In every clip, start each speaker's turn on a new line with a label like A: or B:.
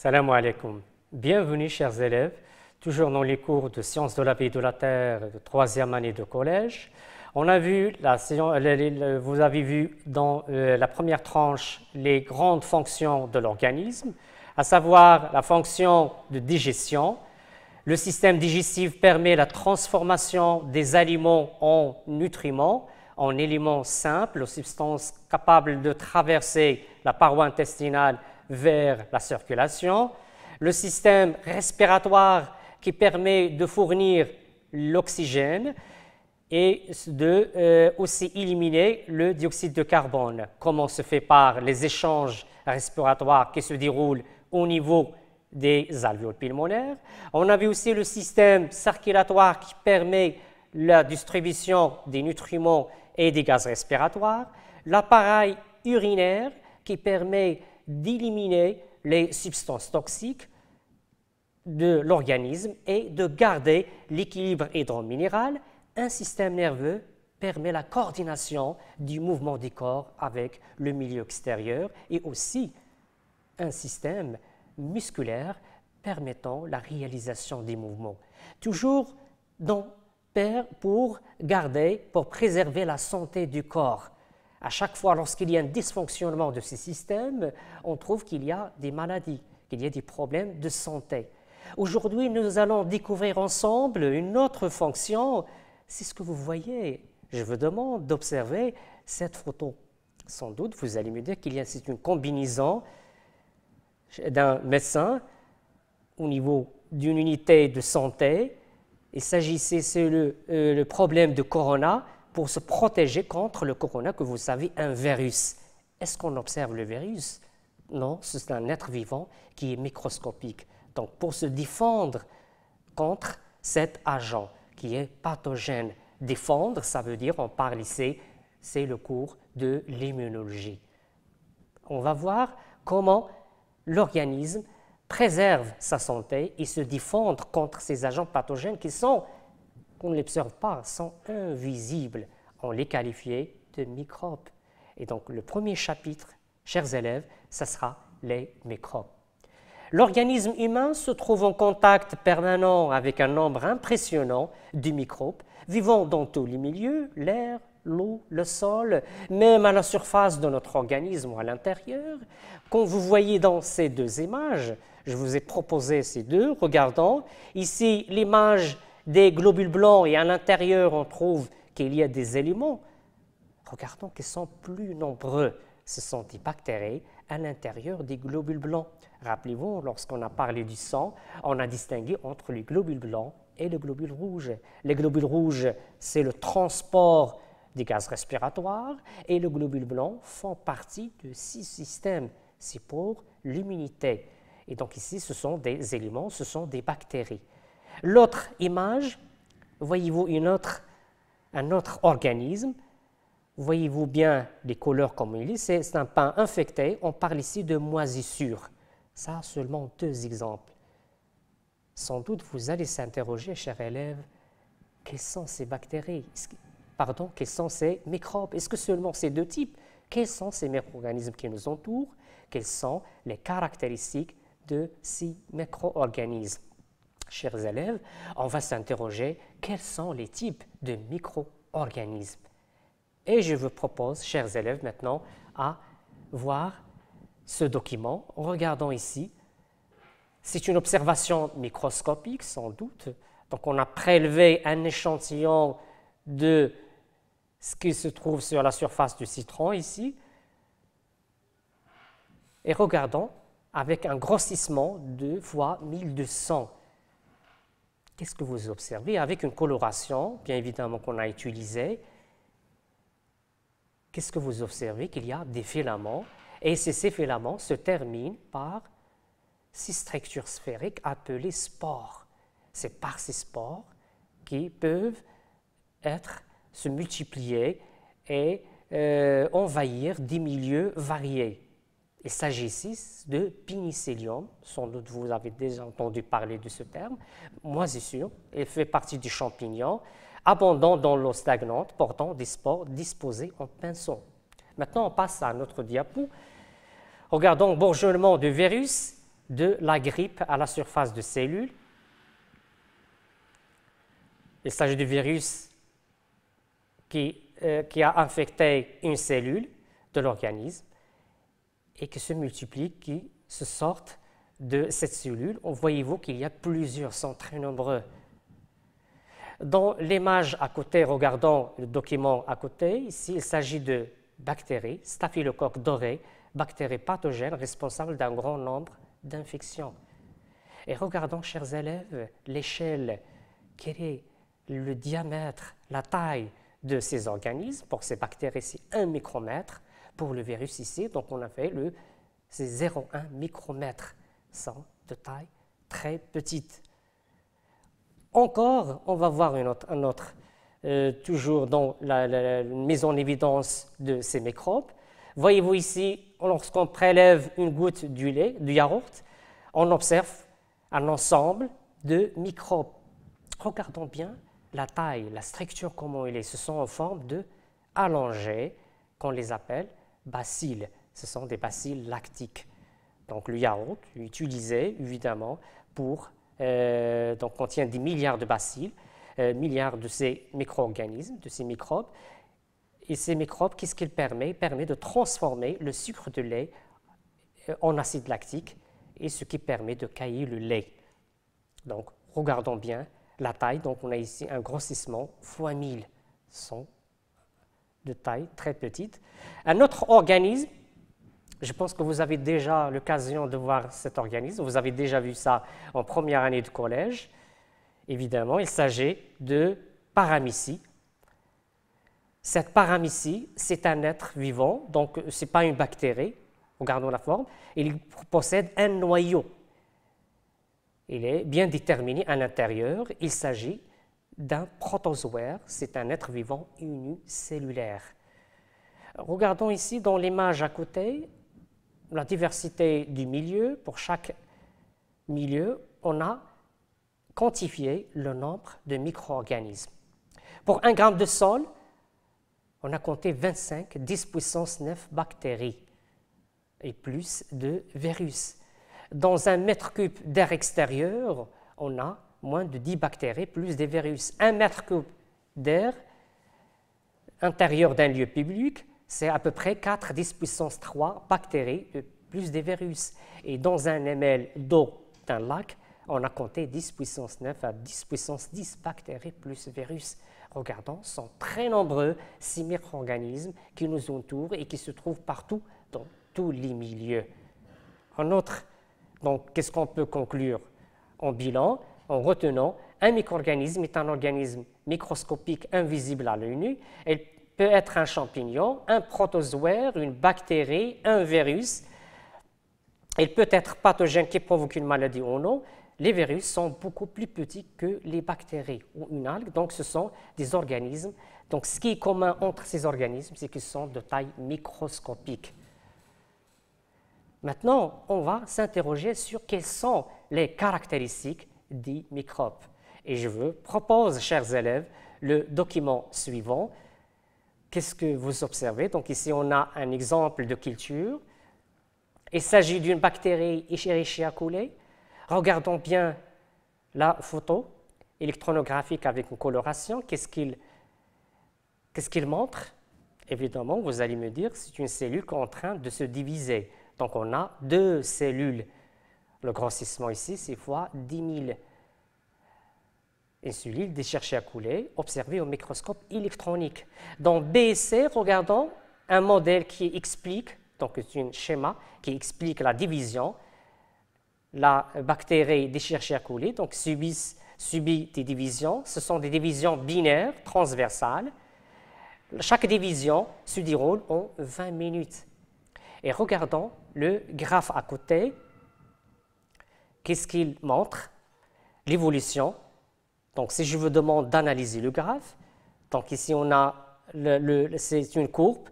A: Salam alaikum. Bienvenue, chers élèves, toujours dans les cours de sciences de la vie et de la Terre de troisième année de collège. On a vu, vous avez vu dans euh, la première tranche les grandes fonctions de l'organisme, à savoir la fonction de digestion. Le système digestif permet la transformation des aliments en nutriments, en éléments simples, aux substances capables de traverser la paroi intestinale vers la circulation, le système respiratoire qui permet de fournir l'oxygène et de euh, aussi éliminer le dioxyde de carbone, Comment se fait par les échanges respiratoires qui se déroulent au niveau des alvéoles pulmonaires. On avait aussi le système circulatoire qui permet la distribution des nutriments et des gaz respiratoires, l'appareil urinaire qui permet d'éliminer les substances toxiques de l'organisme et de garder l'équilibre hydrominéral, un système nerveux permet la coordination du mouvement du corps avec le milieu extérieur et aussi un système musculaire permettant la réalisation des mouvements. Toujours dans, pour garder, pour préserver la santé du corps. À chaque fois, lorsqu'il y a un dysfonctionnement de ces systèmes, on trouve qu'il y a des maladies, qu'il y a des problèmes de santé. Aujourd'hui, nous allons découvrir ensemble une autre fonction. C'est ce que vous voyez. Je vous demande d'observer cette photo. Sans doute, vous allez me dire qu'il y a c'est une combinaison d'un médecin au niveau d'une unité de santé. Il s'agissait, c'est le euh, problème de corona, pour se protéger contre le corona, que vous savez, un virus. Est-ce qu'on observe le virus Non, c'est un être vivant qui est microscopique. Donc, pour se défendre contre cet agent qui est pathogène, défendre, ça veut dire, on parle ici, c'est le cours de l'immunologie. On va voir comment l'organisme préserve sa santé et se défendre contre ces agents pathogènes qui sont qu'on ne l'observe pas, sont invisibles. On les qualifiait de microbes. Et donc le premier chapitre, chers élèves, ce sera les microbes. L'organisme humain se trouve en contact permanent avec un nombre impressionnant de microbes vivant dans tous les milieux, l'air, l'eau, le sol, même à la surface de notre organisme ou à l'intérieur. Comme vous voyez dans ces deux images, je vous ai proposé ces deux, regardons ici l'image des globules blancs et à l'intérieur on trouve qu'il y a des éléments, regardons qu'ils sont plus nombreux. Ce sont des bactéries à l'intérieur des globules blancs. Rappelez-vous, lorsqu'on a parlé du sang, on a distingué entre les globules blancs et les globules rouges. Les globules rouges, c'est le transport des gaz respiratoires et les globules blancs font partie de six systèmes. C'est pour l'immunité. Et donc ici, ce sont des éléments, ce sont des bactéries. L'autre image, voyez-vous un autre organisme, voyez-vous bien les couleurs comme il est, c'est un pain infecté, on parle ici de moisissure. Ça, seulement deux exemples. Sans doute, vous allez s'interroger, chers élèves, quels sont ces bactéries Pardon, quels sont ces microbes Est-ce que seulement ces deux types Quels sont ces micro-organismes qui nous entourent Quelles sont les caractéristiques de ces micro-organismes chers élèves, on va s'interroger quels sont les types de micro-organismes. Et je vous propose, chers élèves, maintenant à voir ce document en regardant ici. C'est une observation microscopique, sans doute. Donc, on a prélevé un échantillon de ce qui se trouve sur la surface du citron ici. Et regardons avec un grossissement de fois 1200 Qu'est-ce que vous observez Avec une coloration, bien évidemment, qu'on a utilisée, qu'est-ce que vous observez Qu'il y a des filaments, et ces filaments se terminent par ces structures sphériques appelées spores. C'est par ces spores qui peuvent être, se multiplier et euh, envahir des milieux variés. Il ici de Pinicellium, Sans doute, vous avez déjà entendu parler de ce terme. Moi, c'est sûr, il fait partie du champignon, abondant dans l'eau stagnante, portant des spores disposées en pinceau. Maintenant, on passe à notre diapo. Regardons le bourgeonnement du virus de la grippe à la surface de cellules. Il s'agit du virus qui euh, a infecté une cellule de l'organisme et qui se multiplient, qui se sortent de cette cellule. Voyez-vous qu'il y a plusieurs, sont très nombreux. Dans l'image à côté, regardons le document à côté, ici il s'agit de bactéries, staphylocoque doré, bactéries pathogènes responsables d'un grand nombre d'infections. Et regardons, chers élèves, l'échelle, quel est le diamètre, la taille de ces organismes. Pour ces bactéries, c'est un micromètre pour le virus ici. Donc on a fait le 0,1 micromètre, sans de taille très petite. Encore, on va voir une autre, un autre, euh, toujours dans la, mise en évidence de ces microbes. Voyez-vous ici, lorsqu'on prélève une goutte du lait, du yaourt, on observe un ensemble de microbes. Regardons bien la taille, la structure, comment il est. Ce sont en forme de allongés, qu'on les appelle, bacilles. Ce sont des bacilles lactiques. Donc le yaourt, utilisé évidemment pour, euh, donc contient des milliards de bacilles, euh, milliards de ces micro-organismes, de ces microbes. Et ces microbes, qu'est-ce qu'ils permettent permet de transformer le sucre de lait euh, en acide lactique, et ce qui permet de cailler le lait. Donc regardons bien la taille. Donc on a ici un grossissement fois 1000, de taille très petite. Un autre organisme, je pense que vous avez déjà l'occasion de voir cet organisme, vous avez déjà vu ça en première année de collège, évidemment, il s'agit de paramycie. Cette paramycie, c'est un être vivant, donc ce n'est pas une bactérie, regardons la forme, il possède un noyau. Il est bien déterminé à l'intérieur, il s'agit d'un protozoaire, c'est un être vivant unicellulaire. Regardons ici dans l'image à côté la diversité du milieu. Pour chaque milieu, on a quantifié le nombre de micro-organismes. Pour un gramme de sol, on a compté 25, 10 puissance 9 bactéries et plus de virus. Dans un mètre cube d'air extérieur, on a moins de 10 bactéries, plus des virus. Un mètre cube d'air intérieur d'un lieu public, c'est à peu près 4 10 puissance 3 bactéries, euh, plus des virus. Et dans un ml d'eau d'un lac, on a compté 10 puissance 9 à 10 puissance 10 bactéries plus virus. Regardons, sont très nombreux ces micro-organismes qui nous entourent et qui se trouvent partout dans tous les milieux. En autre, qu'est-ce qu'on peut conclure en bilan en retenant un micro-organisme est un organisme microscopique invisible à l'œil nu. Il peut être un champignon, un protozoaire, une bactérie, un virus. Il peut être pathogène qui provoque une maladie ou non. Les virus sont beaucoup plus petits que les bactéries ou une algue, donc ce sont des organismes. Donc ce qui est commun entre ces organismes, c'est qu'ils sont de taille microscopique. Maintenant, on va s'interroger sur quelles sont les caractéristiques dits microbes. Et je vous propose, chers élèves, le document suivant. Qu'est-ce que vous observez Donc ici, on a un exemple de culture. Il s'agit d'une bactérie Escherichia coli. Regardons bien la photo électronographique avec une coloration. Qu'est-ce qu'il montre Évidemment, vous allez me dire, c'est une cellule qui est en train de se diviser. Donc on a deux cellules le grossissement ici, c'est fois 10 000 insuline déchirées à couler, observée au microscope électronique. Dans C, regardons un modèle qui explique, donc c'est un schéma qui explique la division. La bactérie déchirée à couler donc, subit, subit des divisions. Ce sont des divisions binaires, transversales. Chaque division se déroule en 20 minutes. Et regardons le graphe à côté, Qu'est-ce qu'il montre L'évolution. Donc si je vous demande d'analyser le graphe, donc ici on a c'est une courbe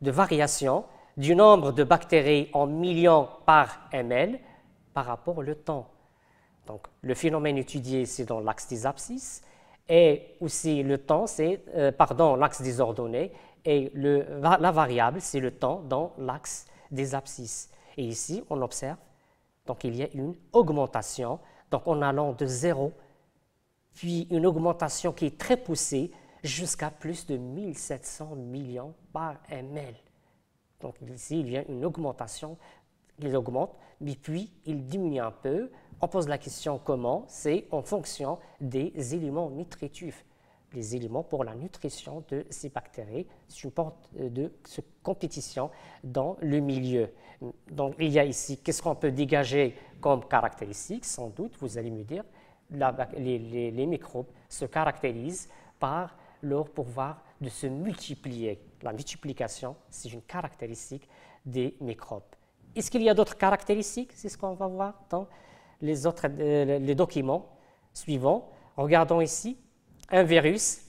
A: de variation du nombre de bactéries en millions par ml par rapport au temps. Donc le phénomène étudié c'est dans l'axe des abscisses et aussi le temps c'est euh, pardon l'axe des ordonnées et le, la variable c'est le temps dans l'axe des abscisses. Et ici on observe donc il y a une augmentation. Donc en allant de zéro, puis une augmentation qui est très poussée jusqu'à plus de 1700 millions par ml. Donc ici, il y a une augmentation, il augmente, mais puis il diminue un peu. On pose la question comment C'est en fonction des éléments nutritifs les éléments pour la nutrition de ces bactéries, supportent euh, de cette compétition dans le milieu. Donc il y a ici, qu'est-ce qu'on peut dégager comme caractéristique, Sans doute, vous allez me dire, la, les, microbes se caractérisent par leur pouvoir de se multiplier. La multiplication, c'est une caractéristique des microbes. Est-ce qu'il y a d'autres caractéristiques C'est ce qu'on va voir dans les, autres, euh, les documents suivants. Regardons ici un virus,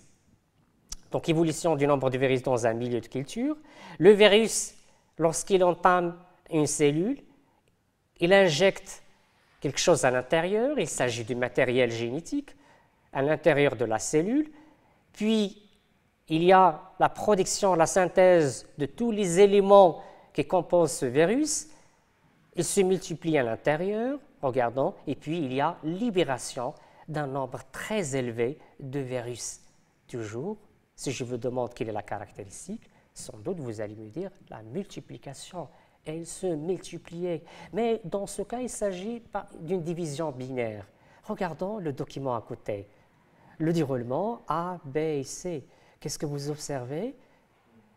A: donc évolution du nombre de virus dans un milieu de culture. Le virus, lorsqu'il entame une cellule, il injecte quelque chose à l'intérieur, il s'agit du matériel génétique, à l'intérieur de la cellule, puis il y a la production, la synthèse de tous les éléments qui composent ce virus, il se multiplie à l'intérieur, regardons, et puis il y a libération d'un nombre très élevé de virus toujours. Si je vous demande quelle est la caractéristique, sans doute vous allez me dire la multiplication. elle se multipliaient. Mais dans ce cas, il s'agit d'une division binaire. Regardons le document à côté. Le déroulement A, B et C. Qu'est-ce que vous observez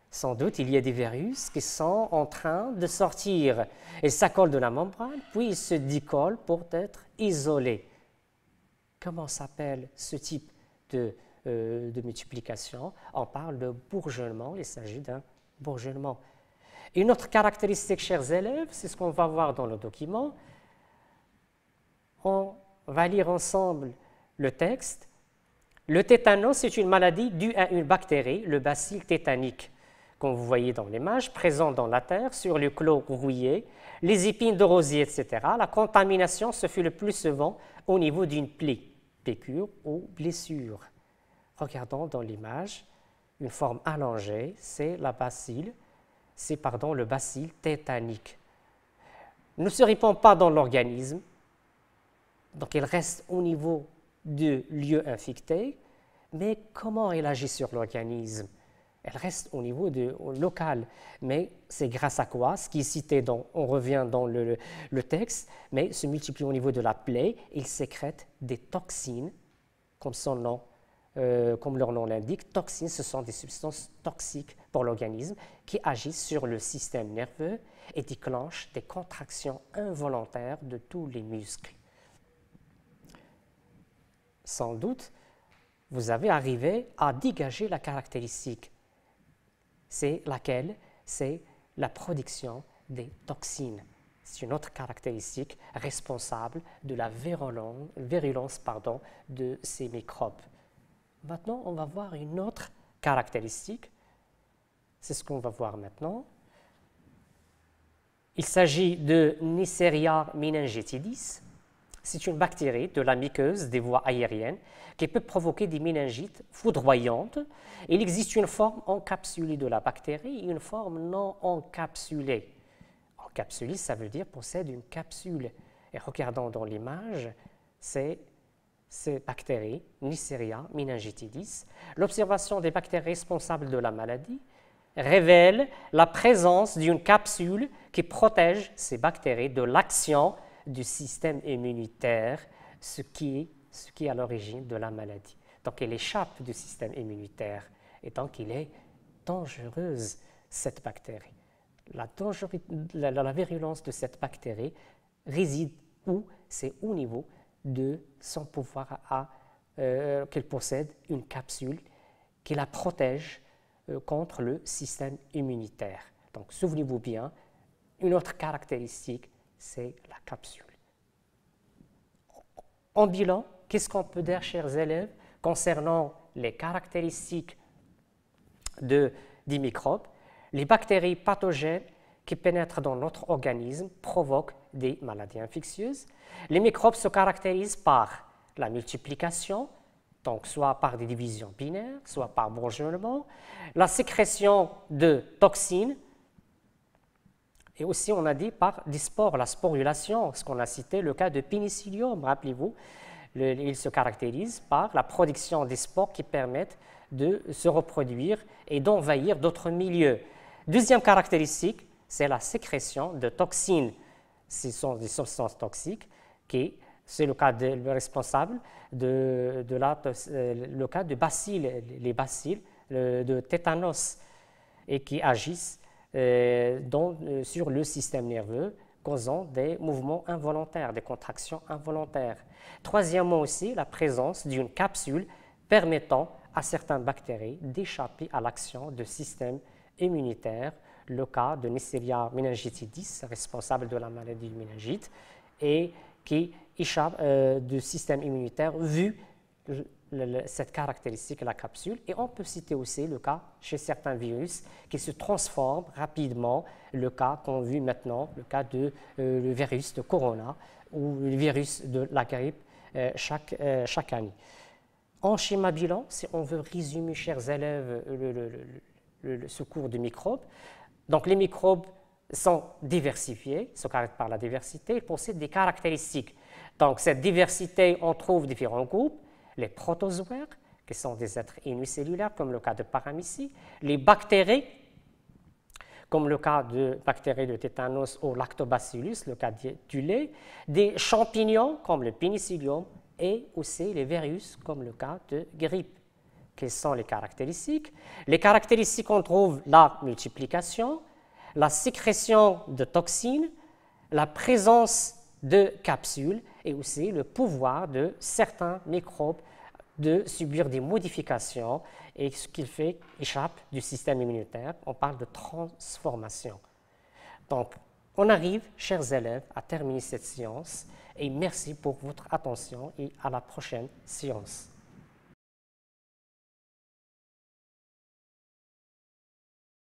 A: Sans doute, il y a des virus qui sont en train de sortir. Ils s'accolent de la membrane, puis ils se décollent pour être isolés. Comment s'appelle ce type euh, de, multiplication On parle de bourgeonnement, il s'agit d'un bourgeonnement. Une autre caractéristique, chers élèves, c'est ce qu'on va voir dans le document. On va lire ensemble le texte. Le tétanos c'est une maladie due à une bactérie, le bacille tétanique comme vous voyez dans l'image, présent dans la terre, sur le clos rouillé, les épines de rosier, etc. La contamination se fait le plus souvent au niveau d'une plaie, pécure ou blessure. Regardons dans l'image une forme allongée, c'est la c'est le bacille tétanique. ne se répand pas dans l'organisme, donc il reste au niveau du lieu infecté, mais comment il agit sur l'organisme elle reste au niveau de, local. Mais c'est grâce à quoi Ce qui est cité, on revient dans le, texte, mais se multiplie au niveau de la plaie. Il sécrète des toxines, comme son nom, euh, comme leur nom l'indique. Toxines, ce sont des substances toxiques pour l'organisme qui agissent sur le système nerveux et déclenchent des contractions involontaires de tous les muscles. Sans doute, vous avez arrivé à dégager la caractéristique c'est laquelle C'est la production des toxines. C'est une autre caractéristique responsable de la virulence, pardon, de ces microbes. Maintenant, on va voir une autre caractéristique. C'est ce qu'on va voir maintenant. Il s'agit de Neisseria meningitidis. C'est une bactérie de la muqueuse des voies aériennes qui peut provoquer des méningites foudroyantes. Il existe une forme encapsulée de la bactérie et une forme non encapsulée. Encapsulée, ça veut dire possède une capsule. Et regardons dans l'image, c'est ces bactéries, Neisseria meningitidis. L'observation des bactéries responsables de la maladie révèle la présence d'une capsule qui protège ces bactéries de l'action du système immunitaire, ce qui, est, ce qui est à l'origine de la maladie. Donc elle échappe du système immunitaire et tant qu'il est dangereuse cette bactérie. La, la virulence de cette bactérie réside où C'est au niveau de son pouvoir à euh, qu'elle possède une capsule qui la protège euh, contre le système immunitaire. Donc souvenez-vous bien, une autre caractéristique c'est la capsule. En bilan, qu'est-ce qu'on peut dire, chers élèves, concernant les caractéristiques de, des microbes Les bactéries pathogènes qui pénètrent dans notre organisme provoquent des maladies infectieuses. Les microbes se caractérisent par la multiplication, donc soit par des divisions binaires, soit par bourgeonnement, la sécrétion de toxines, et aussi, on a dit par des spores, la sporulation, ce qu'on a cité, le cas de Penicillium, rappelez-vous. Il se caractérise par la production des spores qui permettent de se reproduire et d'envahir d'autres milieux. Deuxième caractéristique, c'est la sécrétion de toxines. Ce sont des substances toxiques qui, c'est le cas de, responsable de, la, euh, le cas de bacilles, les bacilles euh, de tétanos, et qui agissent euh, euh, sur le système nerveux, causant des mouvements involontaires, des contractions involontaires. Troisièmement aussi, la présence d'une capsule permettant à certaines bactéries d'échapper à l'action du système immunitaire, le cas de Neisseria meningitidis, responsable de la maladie meningite, et qui échappe euh, du système immunitaire vu cette caractéristique, la capsule. Et on peut citer aussi le cas chez certains virus qui se transforment rapidement, le cas qu'on a vu maintenant, le cas de euh, le virus de corona ou le virus de la grippe euh, chaque, euh, chaque année. En schéma bilan, si on veut résumer, chers élèves, le, le, ce cours de microbes, donc les microbes sont diversifiés, se caractérisent par la diversité, ils possèdent des caractéristiques. Donc cette diversité, on trouve différents groupes, les protozoaires, qui sont des êtres unicellulaires, comme le cas de Paramycie, les bactéries, comme le cas de bactéries de tétanos ou lactobacillus, le cas du lait, des champignons, comme le penicillium, et aussi les virus, comme le cas de grippe. Quelles sont les caractéristiques Les caractéristiques, on trouve la multiplication, la sécrétion de toxines, la présence de capsules et aussi le pouvoir de certains microbes de subir des modifications et ce qu'il fait échappe du système immunitaire. On parle de transformation. Donc, on arrive, chers élèves, à terminer cette séance et merci pour votre attention et à la prochaine séance.